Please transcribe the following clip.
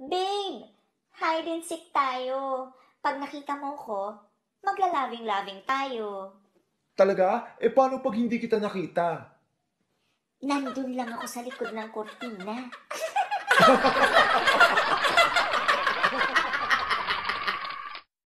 Babe, hide and seek tayo. Pag nakita mo ko, maglalaving lawing tayo. Talaga? E paano pag hindi kita nakita? Nandun lang ako sa likod ng kortina.